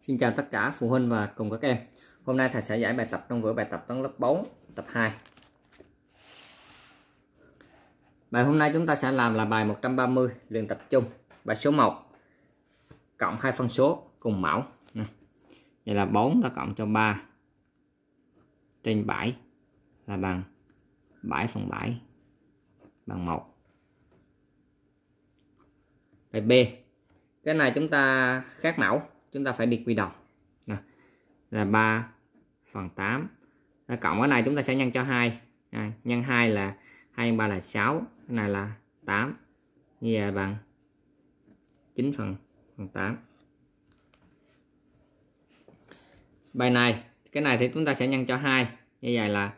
Xin chào tất cả phụ huynh và cùng các em. Hôm nay thầy sẽ giải bài tập trong vở bài tập toán lớp 4, tập 2. Bài hôm nay chúng ta sẽ làm là bài 130 luyện tập chung bài số 1 cộng hai phân số cùng mẫu. Ừ. Vậy là 4 ta cộng cho 3 trên 7 là bằng 7 phần 7 bằng 1. Bài B. Cái này chúng ta khác mẫu chúng ta phải đi quy đồng là 3 phần 8 cộng cái này chúng ta sẽ nhân cho 2 nhân 2 là 2 x 3 là 6 cái này là 8 như vậy bằng 9 phần, phần 8 bài này cái này thì chúng ta sẽ nhân cho 2 như vậy là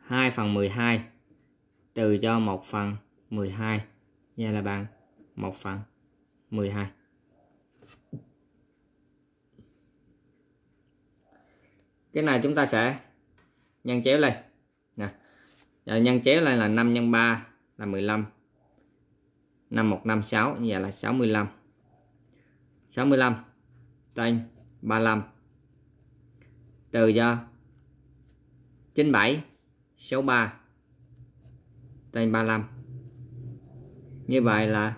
2 phần 12 trừ cho 1 phần 12 như vậy là bằng 1 phần 12 cái này chúng ta sẽ nhân chéo lên nè Rồi nhân chéo lên là 5 nhân 3 là 15 5156 như vậy là 65 65 trên 35 trừ cho 97 số 3 trên 35 như vậy là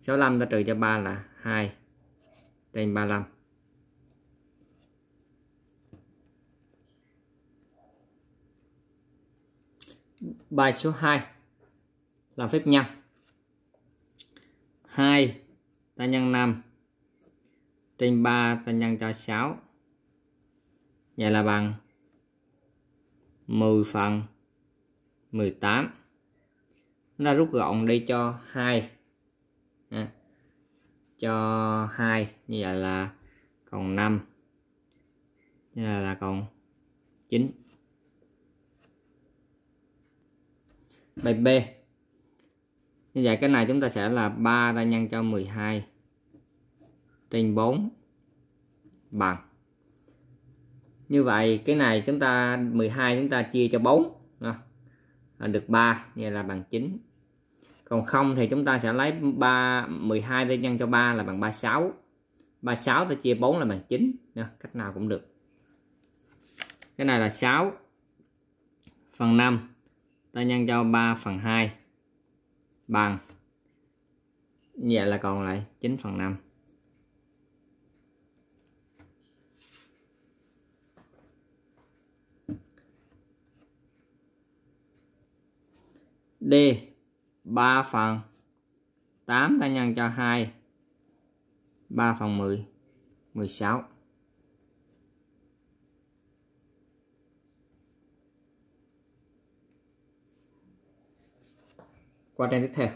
65 ta trừ cho 3 là 2 trên 35 bài số 2 làm phép nhân 2 ta nhân 5 trên 3 ta nhân cho 6 vậy là bằng 10 phần 18 chúng ta rút gọn đi cho 2 à, cho 2 như vậy là còn 5 như vậy là còn 9 bài B như vậy cái này chúng ta sẽ là 3 ta nhân cho 12 trên 4 bằng như vậy cái này chúng ta 12 chúng ta chia cho 4 đó. được 3 như là bằng 9 còn không thì chúng ta sẽ lấy 3 12 ta nhân cho 3 là bằng 36 36 ta chia 4 là bằng 9 cách nào cũng được cái này là 6 phần 5 ta nhân cho 3 phần 2 bằng như vậy là còn lại 9 phần 5 D 3 phần 8 ta nhân cho 2 3 phần 10 16 qua trang tiếp theo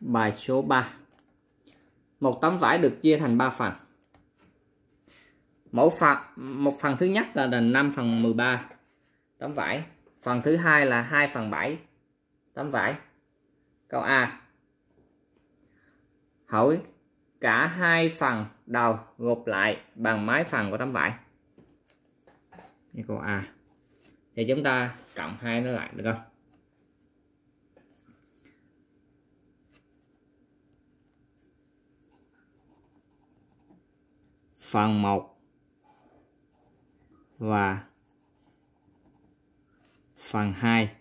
Bài số 3 Một tấm vải được chia thành 3 phần Mẫu phạm một phần thứ nhất là 5 phần 13 tấm vải Phần thứ hai là 2 phần 7 tấm vải Câu A Hỏi cả hai phần đầu gộp lại bằng mái phần của tấm vải như câu A thì chúng ta cộng hai nó lại được không phần 1 và phần 2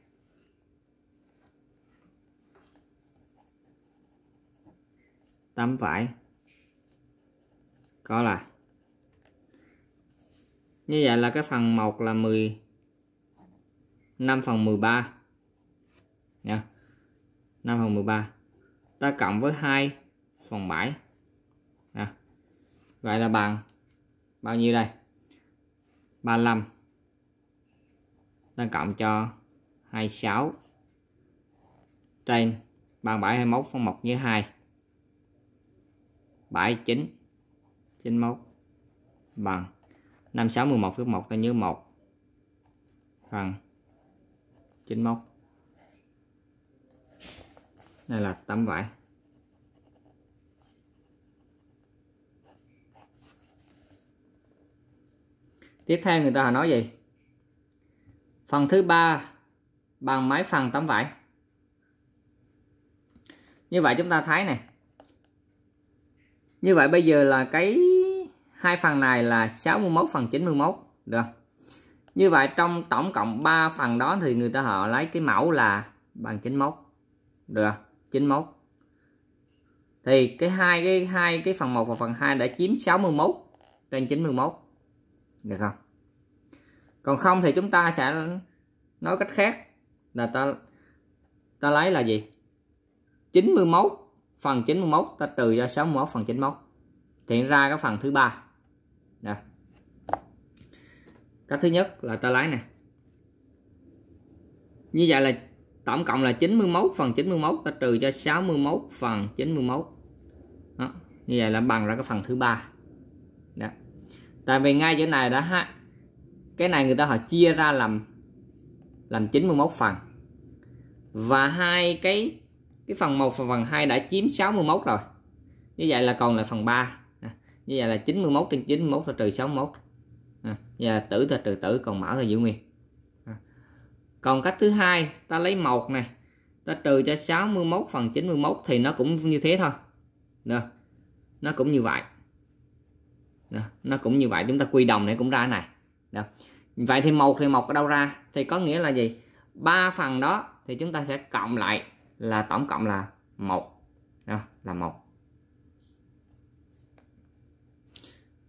tấm vải có là như vậy là cái phần 1 là 10 5 phần 13 nha 5 phần 13 ta cộng với 2 phần 7 nha. vậy là bằng bao nhiêu đây 35 ta cộng cho 26 trên 37 21 phần 1 với 2 79 91 bằng 5611 plus 1 ta nhớ 1 phần 91 đây là tấm vải tiếp theo người ta nói gì phần thứ ba bằng mấy phần tấm vải như vậy chúng ta thấy này như vậy bây giờ là cái hai phần này là 61 phần 91 được như vậy trong tổng cộng 3 phần đó thì người ta họ lấy cái mẫu là bằng 91 được 91 thì cái hai cái hai cái phần 1 và phần 2 đã chiếm 61 trên 91 được không còn không thì chúng ta sẽ nói cách khác là ta ta lấy là gì 91 phần 91 ta trừ ra 61 phần 91 thì ra cái phần thứ ba đây cách thứ nhất là ta lái nè như vậy là tổng cộng là 91 phần 91 ta trừ cho 61 phần 91 đó. như vậy là bằng ra cái phần thứ ba đó. tại vì ngay chỗ này đã ha cái này người ta họ chia ra làm làm 91 phần và hai cái cái phần 1 và phần 2 đã chiếm 61 rồi như vậy là còn lại phần 3 như vậy là 91 trên 91 là trừ 61 à, và tử thì trừ tử còn mở là giữ nguyên à. còn cách thứ hai ta lấy một này ta trừ cho 61 phần 91 thì nó cũng như thế thôi được nó cũng như vậy được. nó cũng như vậy chúng ta quy đồng này cũng ra này được. vậy thì một thì một ở đâu ra thì có nghĩa là gì ba phần đó thì chúng ta sẽ cộng lại là tổng cộng là một đó là một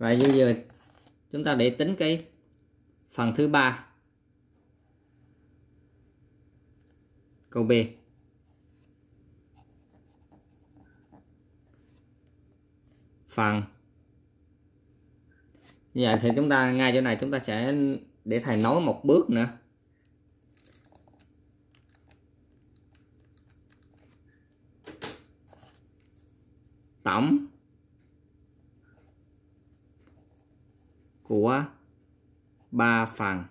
và bây giờ chúng ta để tính cái phần thứ ba câu B phần như vậy thì chúng ta ngay chỗ này chúng ta sẽ để thầy nói một bước nữa tổng của ba phần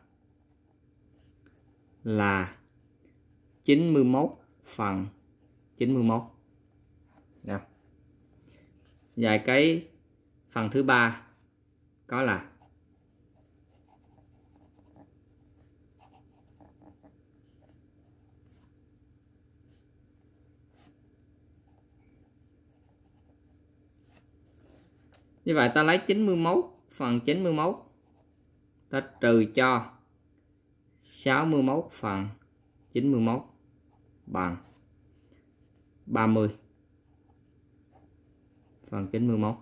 là 91 phần 91 Nha. và cái phần thứ ba có là Như vậy ta lấy 91 phần 91 ta trừ cho 61 phần 91 bằng 30 phần 91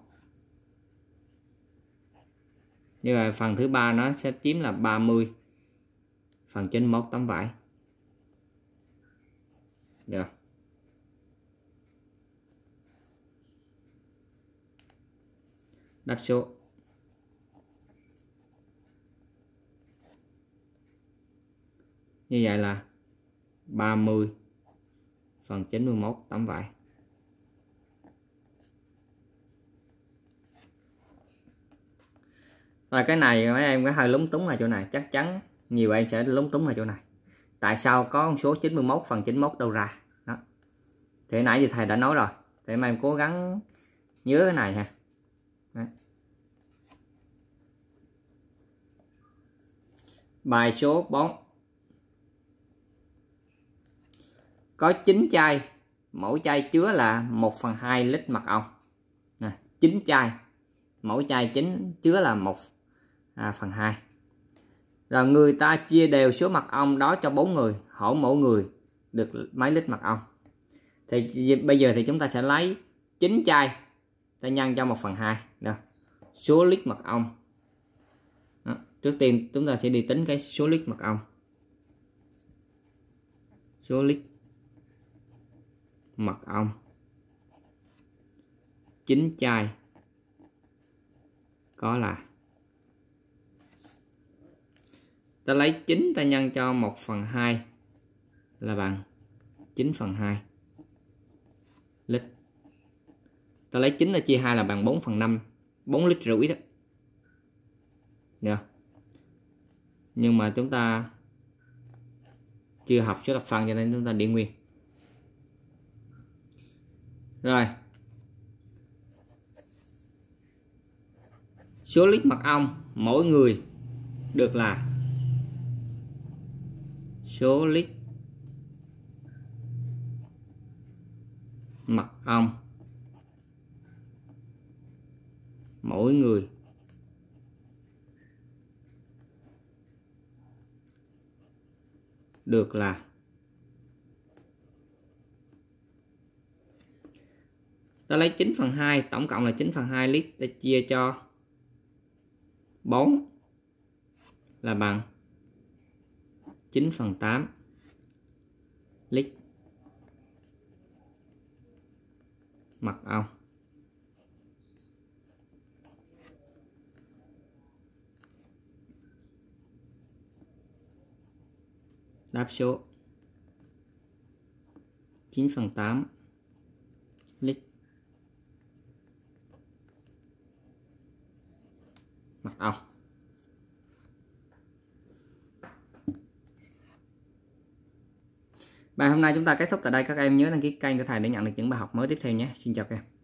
như vậy phần thứ ba nó sẽ chiếm là 30 phần 91 tấm vải được yeah. đặt số như vậy là 30 phần 91 tấm vải và cái này mấy em có hơi lúng túng ở chỗ này chắc chắn nhiều em sẽ lúng túng ở chỗ này tại sao có con số 91 phần 91 đâu ra đó thì nãy thì thầy đã nói rồi thì mà em cố gắng nhớ cái này ha bài số 4 có 9 chai mỗi chai chứa là 1 phần 2 lít mật ong nè, 9 chai mỗi chai chính chứa là 1 à, phần 2 rồi người ta chia đều số mật ong đó cho bốn người hỏi mỗi người được mấy lít mật ong thì bây giờ thì chúng ta sẽ lấy 9 chai ta nhân cho 1 phần 2 đó. số lít mật ong đó. trước tiên chúng ta sẽ đi tính cái số lít mật ong số lít mật ong chín chai có là ta lấy 9 ta nhân cho 1 phần 2 là bằng 9 phần 2 lít ta lấy 9 ta chia 2 là bằng 4 phần 5 4 lít rưỡi đó Được. nhưng mà chúng ta chưa học số thập phân cho nên chúng ta đi nguyên rồi số lít mật ong mỗi người được là số lít mật ong mỗi người được là ta lấy 9 phần 2 tổng cộng là 9 phần 2 lít ta chia cho 4 là bằng 9 phần 8 lít mật ong đáp số 9 phần 8 lít bài hôm nay chúng ta kết thúc tại đây các em nhớ đăng ký kênh của thầy để nhận được những bài học mới tiếp theo nhé xin chào các em